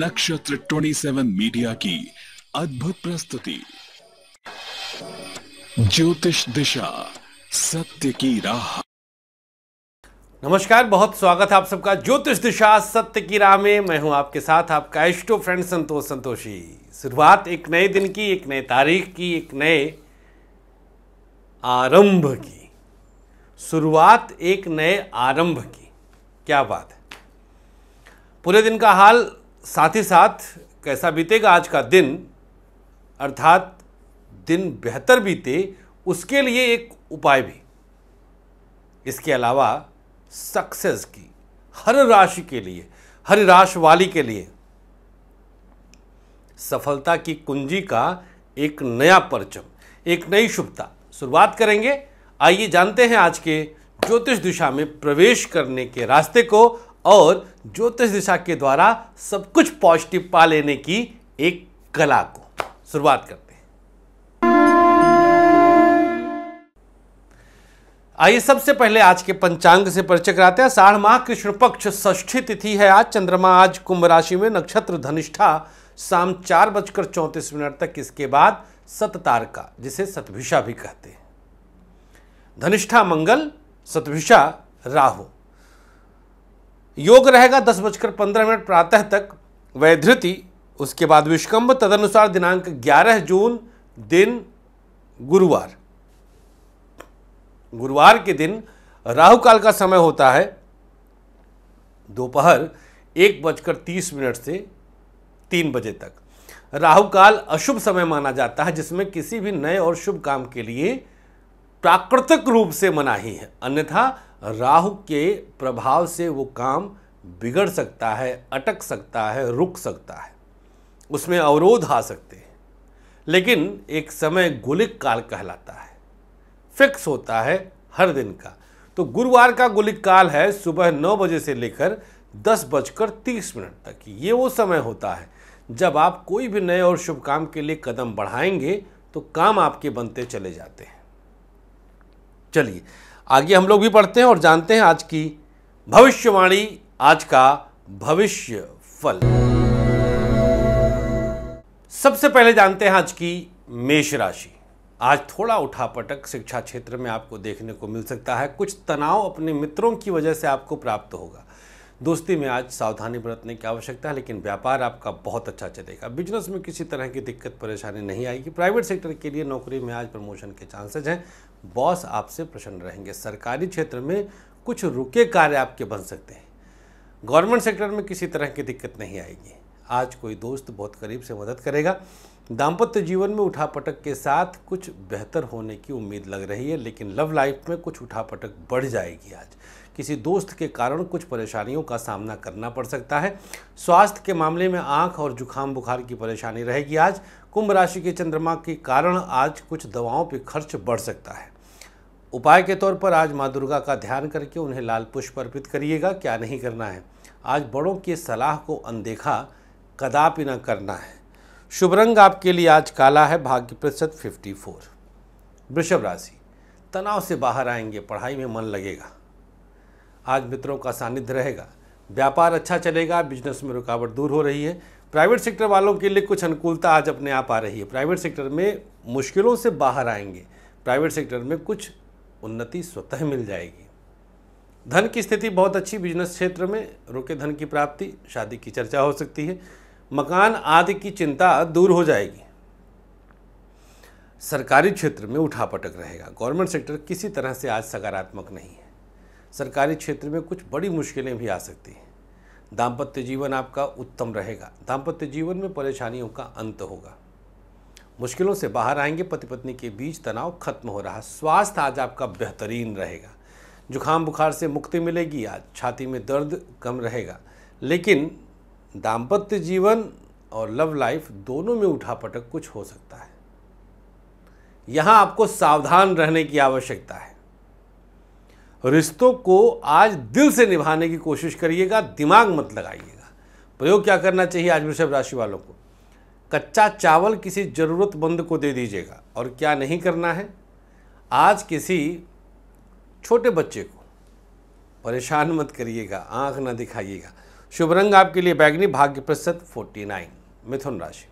नक्षत्र 27 मीडिया की अद्भुत प्रस्तुति ज्योतिष दिशा सत्य की राह नमस्कार बहुत स्वागत है आप सबका ज्योतिष दिशा सत्य की राह में मैं हूं आपके साथ आपका इष्टो फ्रेंड संतोष संतोषी शुरुआत एक नए दिन की एक नए तारीख की एक नए आरंभ की शुरुआत एक नए आरंभ की क्या बात है पूरे दिन का हाल साथ ही साथ कैसा बीतेगा आज का दिन अर्थात दिन बेहतर बीते उसके लिए एक उपाय भी इसके अलावा सक्सेस की हर राशि के लिए हर राशि वाली के लिए सफलता की कुंजी का एक नया परचम एक नई शुभता शुरुआत करेंगे आइए जानते हैं आज के ज्योतिष दिशा में प्रवेश करने के रास्ते को और ज्योतिष दिशा के द्वारा सब कुछ पॉजिटिव पा लेने की एक कला को शुरुआत करते हैं आइए सबसे पहले आज के पंचांग से परिचय कराते हैं साढ़ माह कृष्ण पक्ष ष्ठी तिथि है आज चंद्रमा आज कुंभ राशि में नक्षत्र धनिष्ठा शाम चार बजकर चौंतीस मिनट तक इसके बाद का जिसे सतभिषा भी कहते हैं धनिष्ठा मंगल सतभिषा राहु योग रहेगा दस बजकर पंद्रह मिनट प्रातः तक वैधृति उसके बाद विष्कम्भ तदनुसार दिनांक ग्यारह जून दिन गुरुवार गुरुवार के दिन राहु काल का समय होता है दोपहर एक बजकर तीस मिनट से तीन बजे तक राहु काल अशुभ समय माना जाता है जिसमें किसी भी नए और शुभ काम के लिए प्राकृतिक रूप से मनाही है अन्यथा राहु के प्रभाव से वो काम बिगड़ सकता है अटक सकता है रुक सकता है उसमें अवरोध आ सकते हैं लेकिन एक समय गुलिक काल कहलाता है फिक्स होता है हर दिन का तो गुरुवार का गुलिक काल है सुबह नौ बजे से लेकर दस बजकर तीस मिनट तक ये वो समय होता है जब आप कोई भी नए और शुभ काम के लिए कदम बढ़ाएंगे तो काम आपके बनते चले जाते हैं चलिए आगे हम लोग भी पढ़ते हैं और जानते हैं आज की भविष्यवाणी आज का भविष्य फल सबसे पहले जानते हैं आज की मेष राशि आज थोड़ा उठापटक शिक्षा क्षेत्र में आपको देखने को मिल सकता है कुछ तनाव अपने मित्रों की वजह से आपको प्राप्त होगा दोस्ती में आज सावधानी बरतने की आवश्यकता है लेकिन व्यापार आपका बहुत अच्छा चलेगा बिजनेस में किसी तरह की दिक्कत परेशानी नहीं आएगी प्राइवेट सेक्टर के लिए नौकरी में आज प्रमोशन के चांसेज हैं बॉस आपसे प्रसन्न रहेंगे सरकारी क्षेत्र में कुछ रुके कार्य आपके बन सकते हैं गवर्नमेंट सेक्टर में किसी तरह की दिक्कत नहीं आएगी आज कोई दोस्त बहुत करीब से मदद करेगा दाम्पत्य जीवन में उठापटक के साथ कुछ बेहतर होने की उम्मीद लग रही है लेकिन लव लाइफ में कुछ उठापटक बढ़ जाएगी आज किसी दोस्त के कारण कुछ परेशानियों का सामना करना पड़ सकता है स्वास्थ्य के मामले में आँख और जुखाम बुखार की परेशानी रहेगी आज कुंभ राशि के चंद्रमा के कारण आज कुछ दवाओं पर खर्च बढ़ सकता है उपाय के तौर पर आज माँ दुर्गा का ध्यान करके उन्हें लाल पुष्प अर्पित करिएगा क्या नहीं करना है आज बड़ों की सलाह को अनदेखा कदापि न करना है शुभ रंग आपके लिए आज काला है भाग्य प्रतिशत 54 वृषभ राशि तनाव से बाहर आएंगे पढ़ाई में मन लगेगा आज मित्रों का सानिध्य रहेगा व्यापार अच्छा चलेगा बिजनेस में रुकावट दूर हो रही है प्राइवेट सेक्टर वालों के लिए कुछ अनुकूलता आज अपने आप आ रही है प्राइवेट सेक्टर में मुश्किलों से बाहर आएंगे प्राइवेट सेक्टर में कुछ उन्नति स्वतः मिल जाएगी धन की स्थिति बहुत अच्छी बिजनेस क्षेत्र में रुके धन की प्राप्ति शादी की चर्चा हो सकती है मकान आदि की चिंता दूर हो जाएगी सरकारी क्षेत्र में उठापटक रहेगा गवर्नमेंट सेक्टर किसी तरह से आज सकारात्मक नहीं है सरकारी क्षेत्र में कुछ बड़ी मुश्किलें भी आ सकती हैं दाम्पत्य जीवन आपका उत्तम रहेगा दाम्पत्य जीवन में परेशानियों का अंत होगा मुश्किलों से बाहर आएंगे पति पत्नी के बीच तनाव खत्म हो रहा स्वास्थ्य आज आपका बेहतरीन रहेगा जुखाम बुखार से मुक्ति मिलेगी आज छाती में दर्द कम रहेगा लेकिन दाम्पत्य जीवन और लव लाइफ दोनों में उठापटक कुछ हो सकता है यहाँ आपको सावधान रहने की आवश्यकता है रिश्तों को आज दिल से निभाने की कोशिश करिएगा दिमाग मत लगाइएगा प्रयोग क्या करना चाहिए आज वृषभ राशि वालों को कच्चा चावल किसी ज़रूरतमंद को दे दीजिएगा और क्या नहीं करना है आज किसी छोटे बच्चे को परेशान मत करिएगा आंख ना दिखाइएगा शुभ रंग आपके लिए बैगनी भाग्य प्रतिशत फोर्टी नाइन मिथुन राशि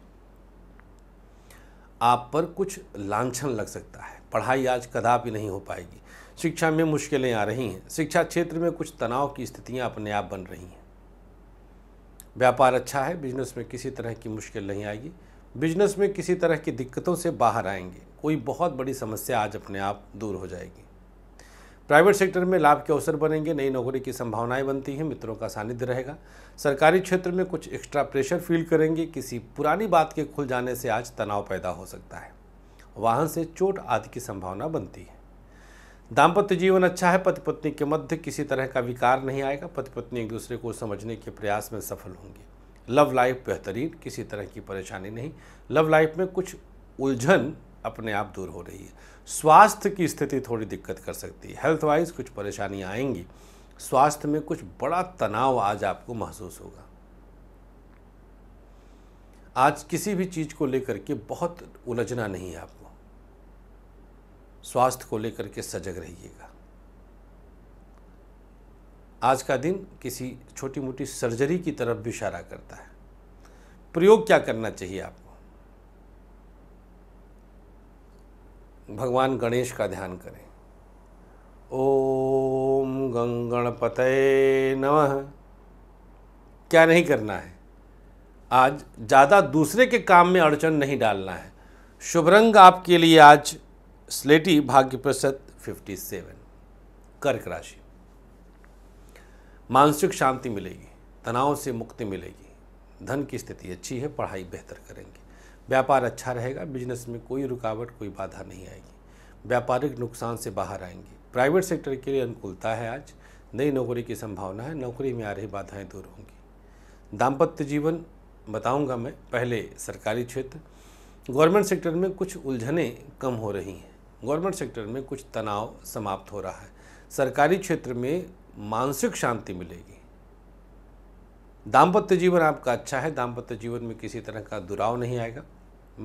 आप पर कुछ लांछन लग सकता है पढ़ाई आज कदापि नहीं हो पाएगी शिक्षा में मुश्किलें आ रही हैं शिक्षा क्षेत्र में कुछ तनाव की स्थितियां अपने आप बन रही हैं व्यापार अच्छा है बिजनेस में किसी तरह की मुश्किल नहीं आएगी बिजनेस में किसी तरह की दिक्कतों से बाहर आएंगे कोई बहुत बड़ी समस्या आज अपने आप दूर हो जाएगी प्राइवेट सेक्टर में लाभ के अवसर बनेंगे नई नौकरी की संभावनाएं बनती हैं मित्रों का सानिध्य रहेगा सरकारी क्षेत्र में कुछ एक्स्ट्रा प्रेशर फील करेंगे किसी पुरानी बात के खुल जाने से आज तनाव पैदा हो सकता है वाहन से चोट आदि की संभावना बनती है दाम्पत्य जीवन अच्छा है पति पत्नी के मध्य किसी तरह का विकार नहीं आएगा पति पत्नी एक दूसरे को समझने के प्रयास में सफल होंगे लव लाइफ बेहतरीन किसी तरह की परेशानी नहीं लव लाइफ में कुछ उलझन अपने आप दूर हो रही है स्वास्थ्य की स्थिति थोड़ी दिक्कत कर सकती है हेल्थ वाइज कुछ परेशानियाँ आएंगी स्वास्थ्य में कुछ बड़ा तनाव आज आपको महसूस होगा आज किसी भी चीज़ को लेकर के बहुत उलझना नहीं है आपको स्वास्थ्य को लेकर के सजग रहिएगा आज का दिन किसी छोटी मोटी सर्जरी की तरफ भी इशारा करता है प्रयोग क्या करना चाहिए आपको भगवान गणेश का ध्यान करें ओम गंग गणपतये नमः क्या नहीं करना है आज ज़्यादा दूसरे के काम में अड़चन नहीं डालना है शुभ रंग आपके लिए आज स्लेटी भाग्य प्रतिशत फिफ्टी सेवन कर्क राशि मानसिक शांति मिलेगी तनाव से मुक्ति मिलेगी धन की स्थिति अच्छी है पढ़ाई बेहतर करेंगे व्यापार अच्छा रहेगा बिजनेस में कोई रुकावट कोई बाधा नहीं आएगी व्यापारिक नुकसान से बाहर आएंगे प्राइवेट सेक्टर के लिए अनुकूलता है आज नई नौकरी की संभावना है नौकरी में आ रही बाधाएं दूर होंगी दाम्पत्य जीवन बताऊंगा मैं पहले सरकारी क्षेत्र गवर्नमेंट सेक्टर में कुछ उलझने कम हो रही हैं गवर्नमेंट सेक्टर में कुछ तनाव समाप्त हो रहा है सरकारी क्षेत्र में मानसिक शांति मिलेगी दाम्पत्य जीवन आपका अच्छा है दाम्पत्य जीवन में किसी तरह का दुराव नहीं आएगा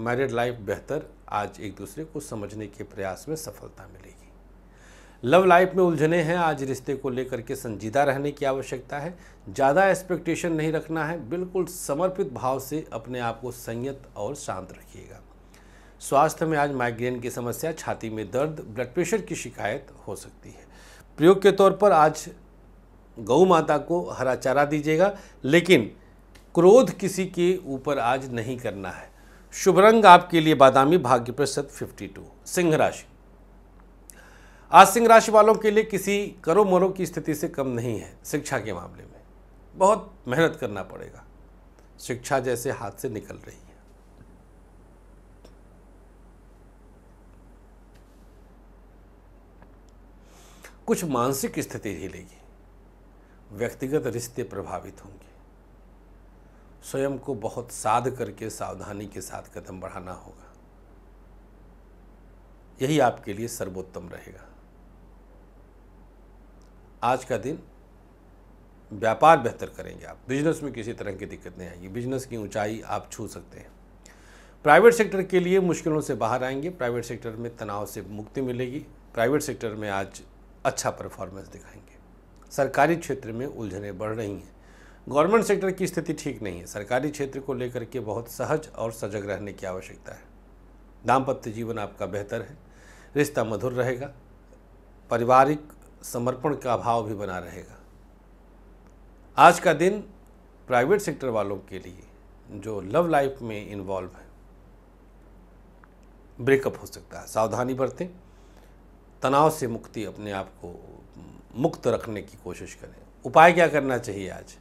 मैरिड लाइफ बेहतर आज एक दूसरे को समझने के प्रयास में सफलता मिलेगी लव लाइफ में उलझने हैं आज रिश्ते को लेकर के संजीदा रहने की आवश्यकता है ज़्यादा एक्सपेक्टेशन नहीं रखना है बिल्कुल समर्पित भाव से अपने आप को संयत और शांत रखिएगा स्वास्थ्य में आज माइग्रेन की समस्या छाती में दर्द ब्लड प्रेशर की शिकायत हो सकती है प्रयोग के तौर पर आज गौ माता को हरा चारा दीजिएगा लेकिन क्रोध किसी के ऊपर आज नहीं करना है शुभ रंग आपके लिए बादामी भाग्य प्रसद 52 सिंह राशि आज सिंह राशि वालों के लिए किसी करो मरो की स्थिति से कम नहीं है शिक्षा के मामले में बहुत मेहनत करना पड़ेगा शिक्षा जैसे हाथ से निकल रही कुछ मानसिक स्थिति झेलेगी व्यक्तिगत रिश्ते प्रभावित होंगे स्वयं को बहुत साध करके सावधानी के साथ कदम बढ़ाना होगा यही आपके लिए सर्वोत्तम रहेगा आज का दिन व्यापार बेहतर करेंगे आप बिजनेस में किसी तरह की दिक्कत नहीं आएगी बिजनेस की ऊंचाई आप छू सकते हैं प्राइवेट सेक्टर के लिए मुश्किलों से बाहर आएंगे प्राइवेट सेक्टर में तनाव से मुक्ति मिलेगी प्राइवेट सेक्टर में आज अच्छा परफॉर्मेंस दिखाएंगे सरकारी क्षेत्र में उलझनें बढ़ रही हैं गवर्नमेंट सेक्टर की स्थिति ठीक नहीं है सरकारी क्षेत्र को लेकर के बहुत सहज और सजग रहने की आवश्यकता है दाम्पत्य जीवन आपका बेहतर है रिश्ता मधुर रहेगा पारिवारिक समर्पण का अभाव भी बना रहेगा आज का दिन प्राइवेट सेक्टर वालों के लिए जो लव लाइफ में इन्वॉल्व है ब्रेकअप हो सकता है सावधानी बरतें तनाव से मुक्ति अपने आप को मुक्त रखने की कोशिश करें उपाय क्या करना चाहिए आज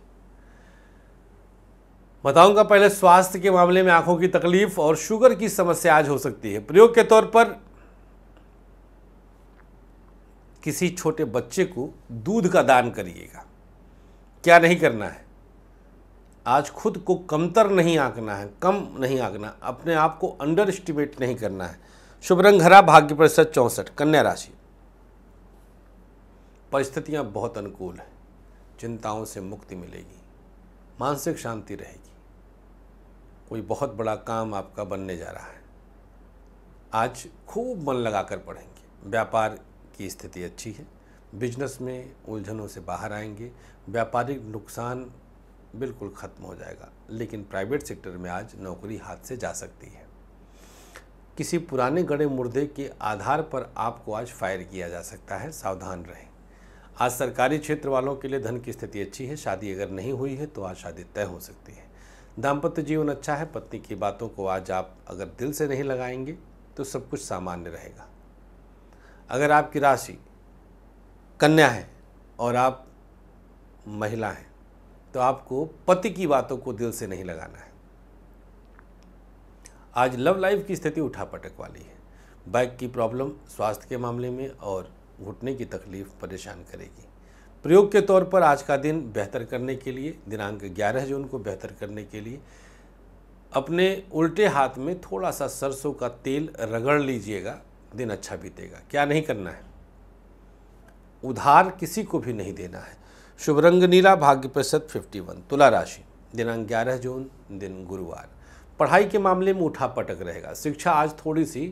बताऊंगा पहले स्वास्थ्य के मामले में आंखों की तकलीफ और शुगर की समस्या आज हो सकती है प्रयोग के तौर पर किसी छोटे बच्चे को दूध का दान करिएगा क्या नहीं करना है आज खुद को कमतर नहीं आंकना है कम नहीं आंकना अपने आप को अंडर एस्टिमेट नहीं करना है शुभ रंग हरा भाग्य प्रतिशत चौंसठ कन्या राशि परिस्थितियाँ बहुत अनुकूल हैं चिंताओं से मुक्ति मिलेगी मानसिक शांति रहेगी कोई बहुत बड़ा काम आपका बनने जा रहा है आज खूब मन लगाकर पढ़ेंगे व्यापार की स्थिति अच्छी है बिजनेस में उलझनों से बाहर आएंगे व्यापारिक नुकसान बिल्कुल ख़त्म हो जाएगा लेकिन प्राइवेट सेक्टर में आज नौकरी हाथ से जा सकती है किसी पुराने गड़े मुर्दे के आधार पर आपको आज फायर किया जा सकता है सावधान रहें आज सरकारी क्षेत्र वालों के लिए धन की स्थिति अच्छी है शादी अगर नहीं हुई है तो आज शादी तय हो सकती है दाम्पत्य जीवन अच्छा है पत्नी की बातों को आज आप अगर दिल से नहीं लगाएंगे तो सब कुछ सामान्य रहेगा अगर आपकी राशि कन्या है और आप महिला हैं तो आपको पति की बातों को दिल से नहीं लगाना है आज लव लाइफ की स्थिति उठापटक वाली है बाइक की प्रॉब्लम स्वास्थ्य के मामले में और घुटने की तकलीफ परेशान करेगी प्रयोग के तौर पर आज का दिन बेहतर करने के लिए दिनांक 11 जून को बेहतर करने के लिए अपने उल्टे हाथ में थोड़ा सा सरसों का तेल रगड़ लीजिएगा दिन अच्छा बीतेगा क्या नहीं करना है उधार किसी को भी नहीं देना है शुभ रंग नीला भाग्य प्रतिशत फिफ्टी वन तुला राशि दिनांक 11 जून दिन गुरुवार पढ़ाई के मामले में उठा पटक रहेगा शिक्षा आज थोड़ी सी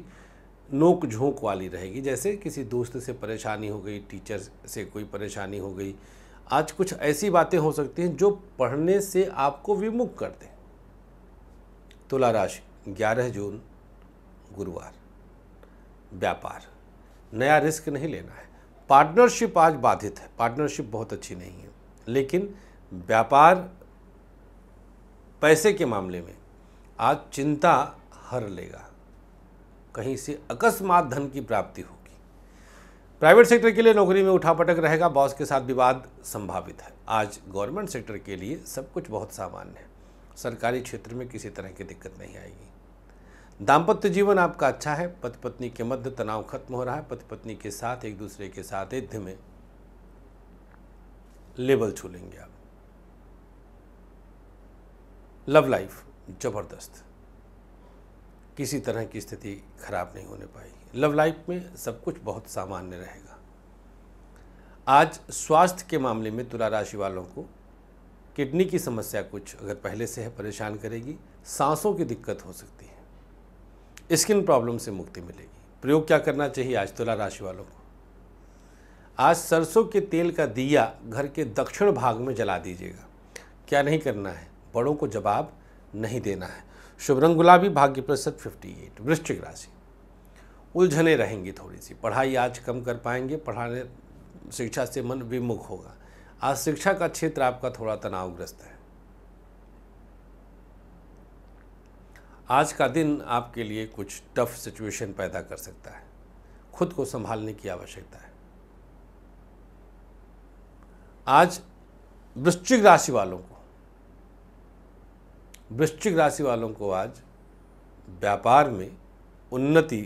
नोक झोंक वाली रहेगी जैसे किसी दोस्त से परेशानी हो गई टीचर से कोई परेशानी हो गई आज कुछ ऐसी बातें हो सकती हैं जो पढ़ने से आपको विमुख कर दें तुला राशि ग्यारह जून गुरुवार व्यापार नया रिस्क नहीं लेना है पार्टनरशिप आज बाधित है पार्टनरशिप बहुत अच्छी नहीं है लेकिन व्यापार पैसे के मामले में आज चिंता हर लेगा कहीं से अकस्मात धन की प्राप्ति होगी प्राइवेट सेक्टर के लिए नौकरी में उठापटक रहेगा बॉस के साथ विवाद संभावित है आज गवर्नमेंट सेक्टर के लिए सब कुछ बहुत सामान्य है सरकारी क्षेत्र में किसी तरह की दिक्कत नहीं आएगी दाम्पत्य जीवन आपका अच्छा है पति पत्नी के मध्य तनाव खत्म हो रहा है पति पत्नी के साथ एक दूसरे के साथ युद्ध में लेबल छू लेंगे आप लव लाइफ जबरदस्त किसी तरह की स्थिति खराब नहीं होने पाएगी लव लाइफ में सब कुछ बहुत सामान्य रहेगा आज स्वास्थ्य के मामले में तुला राशि वालों को किडनी की समस्या कुछ अगर पहले से है परेशान करेगी सांसों की दिक्कत हो सकती है स्किन प्रॉब्लम से मुक्ति मिलेगी प्रयोग क्या करना चाहिए आज तुला राशि वालों को आज सरसों के तेल का दिया घर के दक्षिण भाग में जला दीजिएगा क्या नहीं करना है बड़ों को जवाब नहीं देना है शुभ रंग गुलाबी भाग्य प्रतिशत फिफ्टी एट वृश्चिक राशि उलझने रहेंगी थोड़ी सी पढ़ाई आज कम कर पाएंगे पढ़ाने शिक्षा से मन विमुख होगा आज शिक्षा का क्षेत्र आपका थोड़ा तनावग्रस्त है आज का दिन आपके लिए कुछ टफ सिचुएशन पैदा कर सकता है खुद को संभालने की आवश्यकता है आज वृश्चिक राशि वालों को वृश्चिक राशि वालों को आज व्यापार में उन्नति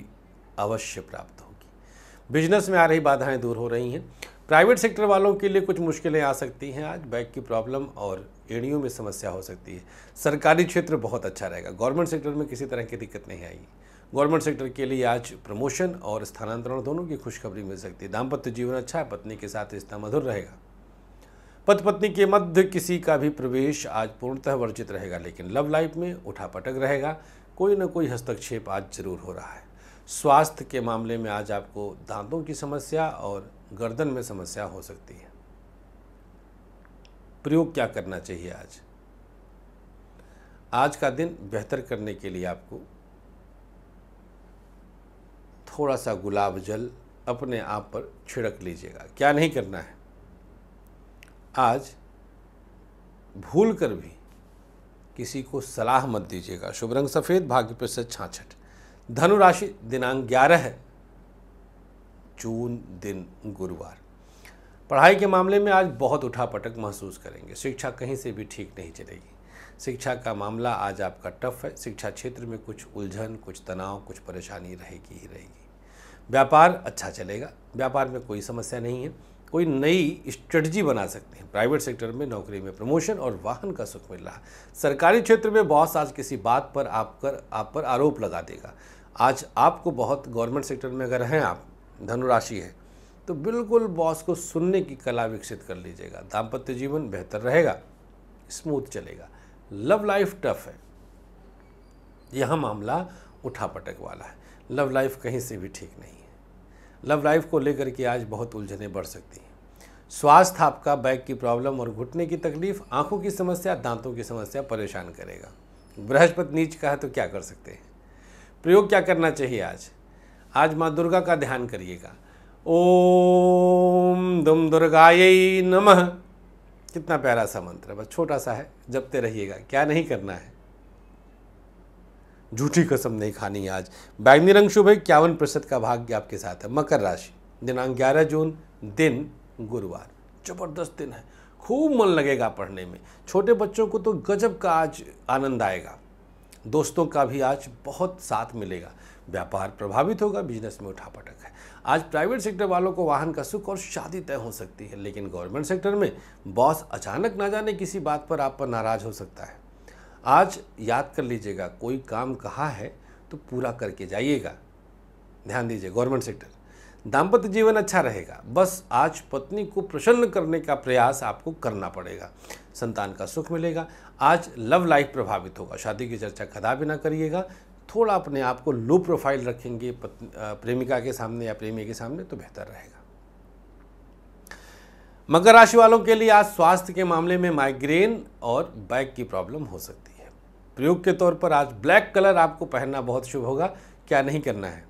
अवश्य प्राप्त होगी बिजनेस में आ रही बाधाएं दूर हो रही हैं प्राइवेट सेक्टर वालों के लिए कुछ मुश्किलें आ सकती हैं आज बैक की प्रॉब्लम और एड़ियों में समस्या हो सकती है सरकारी क्षेत्र बहुत अच्छा रहेगा गवर्नमेंट सेक्टर में किसी तरह की दिक्कत नहीं आएगी गवर्नमेंट सेक्टर के लिए आज प्रमोशन और स्थानांतरण दोनों की खुशखबरी मिल सकती है दाम्पत्य जीवन अच्छा है पत्नी के साथ रिश्ता मधुर रहेगा पति पत्नी के मध्य किसी का भी प्रवेश आज पूर्णतः वर्जित रहेगा लेकिन लव लाइफ में उठापटक रहेगा कोई ना कोई हस्तक्षेप आज जरूर हो रहा है स्वास्थ्य के मामले में आज आपको दांतों की समस्या और गर्दन में समस्या हो सकती है प्रयोग क्या करना चाहिए आज आज का दिन बेहतर करने के लिए आपको थोड़ा सा गुलाब जल अपने आप पर छिड़क लीजिएगा क्या नहीं करना है आज भूल कर भी किसी को सलाह मत दीजिएगा शुभ रंग सफ़ेद भाग्य प्रतिशत छाछठ धनुराशि दिनांक ग्यारह है जून दिन गुरुवार पढ़ाई के मामले में आज बहुत उठा पटक महसूस करेंगे शिक्षा कहीं से भी ठीक नहीं चलेगी शिक्षा का मामला आज आपका टफ है शिक्षा क्षेत्र में कुछ उलझन कुछ तनाव कुछ परेशानी रहेगी ही रहेगी व्यापार अच्छा चलेगा व्यापार में कोई समस्या नहीं है कोई नई स्ट्रेटजी बना सकते हैं प्राइवेट सेक्टर में नौकरी में प्रमोशन और वाहन का सुख मिल रहा सरकारी क्षेत्र में बॉस आज किसी बात पर आप कर आप पर आरोप लगा देगा आज आपको बहुत गवर्नमेंट सेक्टर में अगर हैं आप धनुराशि है तो बिल्कुल बॉस को सुनने की कला विकसित कर लीजिएगा दाम्पत्य जीवन बेहतर रहेगा स्मूथ चलेगा लव लाइफ टफ है यह मामला उठा पटक वाला है लव लाइफ कहीं से भी ठीक नहीं है लव लाइफ को लेकर के आज बहुत उलझने बढ़ सकती हैं स्वास्थ्य आपका बैक की प्रॉब्लम और घुटने की तकलीफ आंखों की समस्या दांतों की समस्या परेशान करेगा बृहस्पति नीच का है तो क्या कर सकते हैं प्रयोग क्या करना चाहिए आज आज माँ दुर्गा का ध्यान करिएगा ओम दुम दुर्गाय नमः कितना प्यारा सा मंत्र है बस छोटा सा है जपते रहिएगा क्या नहीं करना है झूठी कसम नहीं खानी आज बैगनी रंग शुभ है इक्यावन प्रतिशत का भाग्य आपके साथ है मकर राशि दिनांक ग्यारह जून दिन गुरुवार जबरदस्त दिन है खूब मन लगेगा पढ़ने में छोटे बच्चों को तो गजब का आज आनंद आएगा दोस्तों का भी आज बहुत साथ मिलेगा व्यापार प्रभावित होगा बिजनेस में उठापटक है आज प्राइवेट सेक्टर वालों को वाहन का सुख और शादी तय हो सकती है लेकिन गवर्नमेंट सेक्टर में बॉस अचानक ना जाने किसी बात पर आप पर नाराज हो सकता है आज याद कर लीजिएगा कोई काम कहा है तो पूरा करके जाइएगा ध्यान दीजिए गवर्नमेंट सेक्टर दाम्पत्य जीवन अच्छा रहेगा बस आज पत्नी को प्रसन्न करने का प्रयास आपको करना पड़ेगा संतान का सुख मिलेगा आज लव लाइफ प्रभावित होगा शादी की चर्चा कदा भी ना करिएगा थोड़ा अपने आप को लो प्रोफाइल रखेंगे प्रेमिका के सामने या प्रेमी के सामने तो बेहतर रहेगा मकर राशि वालों के लिए आज स्वास्थ्य के मामले में माइग्रेन और बैक की प्रॉब्लम हो सकती है प्रयोग के तौर पर आज ब्लैक कलर आपको पहनना बहुत शुभ होगा क्या नहीं करना है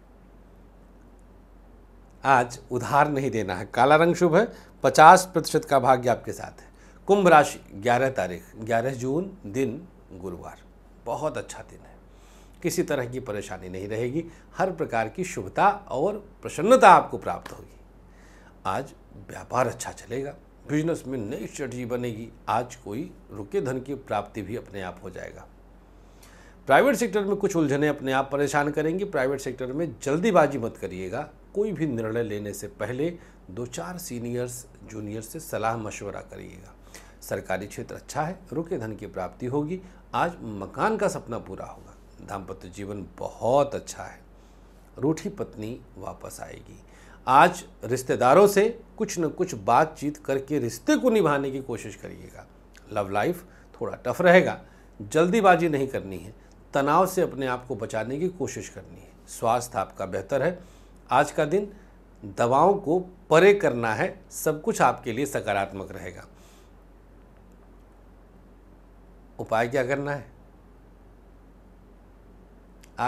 आज उधार नहीं देना है काला रंग शुभ है पचास प्रतिशत का भाग्य आपके साथ है कुंभ राशि ग्यारह तारीख ग्यारह जून दिन गुरुवार बहुत अच्छा दिन है किसी तरह की परेशानी नहीं रहेगी हर प्रकार की शुभता और प्रसन्नता आपको प्राप्त होगी आज व्यापार अच्छा चलेगा बिजनेस में नई स्ट्रेटजी बनेगी आज कोई रुके धन की प्राप्ति भी अपने आप हो जाएगा प्राइवेट सेक्टर में कुछ उलझने अपने आप परेशान करेंगी प्राइवेट सेक्टर में जल्दीबाजी मत करिएगा कोई भी निर्णय लेने से पहले दो चार सीनियर्स जूनियर से सलाह मशवरा करिएगा सरकारी क्षेत्र अच्छा है रुके धन की प्राप्ति होगी आज मकान का सपना पूरा होगा दाम्पत्य जीवन बहुत अच्छा है रूठी पत्नी वापस आएगी आज रिश्तेदारों से कुछ न कुछ बातचीत करके रिश्ते को निभाने की कोशिश करिएगा लव लाइफ थोड़ा टफ रहेगा जल्दीबाजी नहीं करनी है तनाव से अपने आप को बचाने की कोशिश करनी है स्वास्थ्य आपका बेहतर है आज का दिन दवाओं को परे करना है सब कुछ आपके लिए सकारात्मक रहेगा उपाय क्या करना है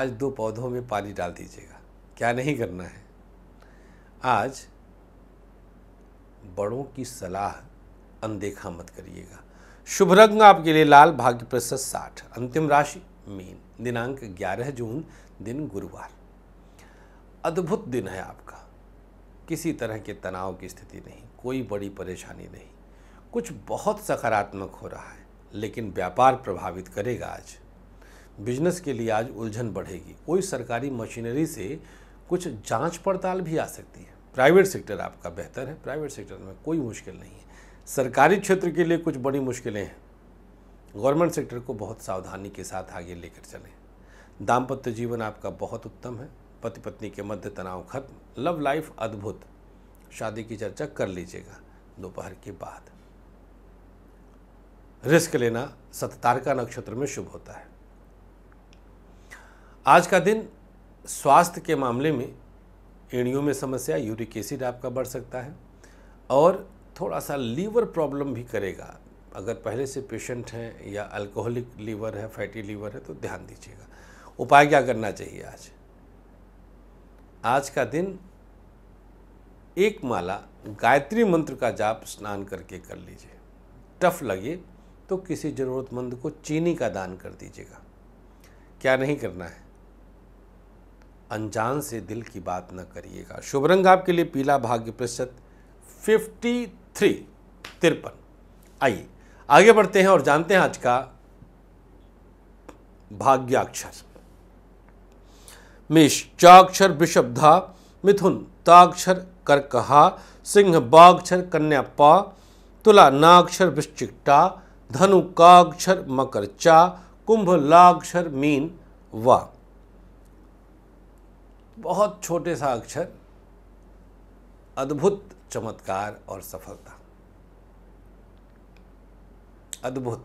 आज दो पौधों में पानी डाल दीजिएगा क्या नहीं करना है आज बड़ों की सलाह अनदेखा मत करिएगा शुभ रंग आपके लिए लाल भाग्य प्रशस्त साठ अंतिम राशि मीन दिनांक 11 जून दिन गुरुवार अद्भुत दिन है आपका किसी तरह के तनाव की स्थिति नहीं कोई बड़ी परेशानी नहीं कुछ बहुत सकारात्मक हो रहा है लेकिन व्यापार प्रभावित करेगा आज बिजनेस के लिए आज उलझन बढ़ेगी कोई सरकारी मशीनरी से कुछ जांच पड़ताल भी आ सकती है प्राइवेट सेक्टर आपका बेहतर है प्राइवेट सेक्टर में कोई मुश्किल नहीं है सरकारी क्षेत्र के लिए कुछ बड़ी मुश्किलें हैं गवर्नमेंट सेक्टर को बहुत सावधानी के साथ आगे लेकर चलें दाम्पत्य जीवन आपका बहुत उत्तम है पति पत्नी के मध्य तनाव खत्म लव लाइफ अद्भुत शादी की चर्चा कर लीजिएगा दोपहर के बाद रिस्क लेना सततारका नक्षत्र में शुभ होता है आज का दिन स्वास्थ्य के मामले में एड़ियों में समस्या यूरिक एसिड आपका बढ़ सकता है और थोड़ा सा लीवर प्रॉब्लम भी करेगा अगर पहले से पेशेंट हैं या अल्कोहलिक लीवर है फैटी लीवर है तो ध्यान दीजिएगा उपाय क्या करना चाहिए आज आज का दिन एक माला गायत्री मंत्र का जाप स्नान करके कर लीजिए टफ लगे तो किसी ज़रूरतमंद को चीनी का दान कर दीजिएगा क्या नहीं करना है अनजान से दिल की बात न करिएगा शुभ रंग आपके लिए पीला भाग्य प्रतिशत फिफ्टी थ्री तिरपन आइए आगे बढ़ते हैं और जानते हैं आज का भाग्याक्षर मेष चाक्षर धा मिथुन ताक्षर करकहा सिंह बाक्षर कन्या पा तुला नाक्षर विश्चिक्टा धनु काक्षर मकर चा कुंभ लाक्षर मीन व बहुत छोटे सा अक्षर अद्भुत चमत्कार और सफलता अद्भुत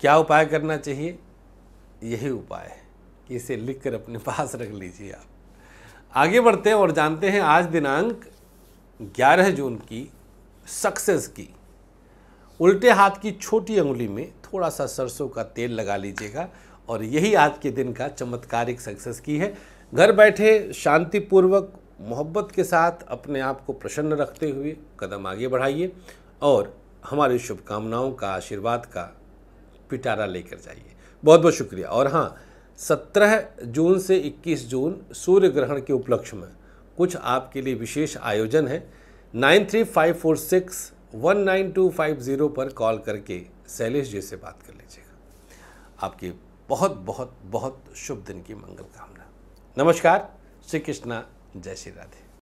क्या उपाय करना चाहिए यही उपाय है कि इसे लिख कर अपने पास रख लीजिए आप आगे बढ़ते हैं और जानते हैं आज दिनांक 11 जून की सक्सेस की उल्टे हाथ की छोटी उंगली में थोड़ा सा सरसों का तेल लगा लीजिएगा और यही आज के दिन का चमत्कारिक सक्सेस की है घर बैठे शांतिपूर्वक मोहब्बत के साथ अपने आप को प्रसन्न रखते हुए कदम आगे बढ़ाइए और हमारी शुभकामनाओं का आशीर्वाद का पिटारा लेकर जाइए बहुत बहुत शुक्रिया और हाँ 17 जून से 21 जून सूर्य ग्रहण के उपलक्ष्य में कुछ आपके लिए विशेष आयोजन है nine three five four six one nine two five zero पर कॉल करके शैलेश जी से बात कर लीजिएगा आपके बहुत बहुत बहुत शुभ दिन की मंगल कामना नमस्कार श्री कृष्णा जय श्री राधे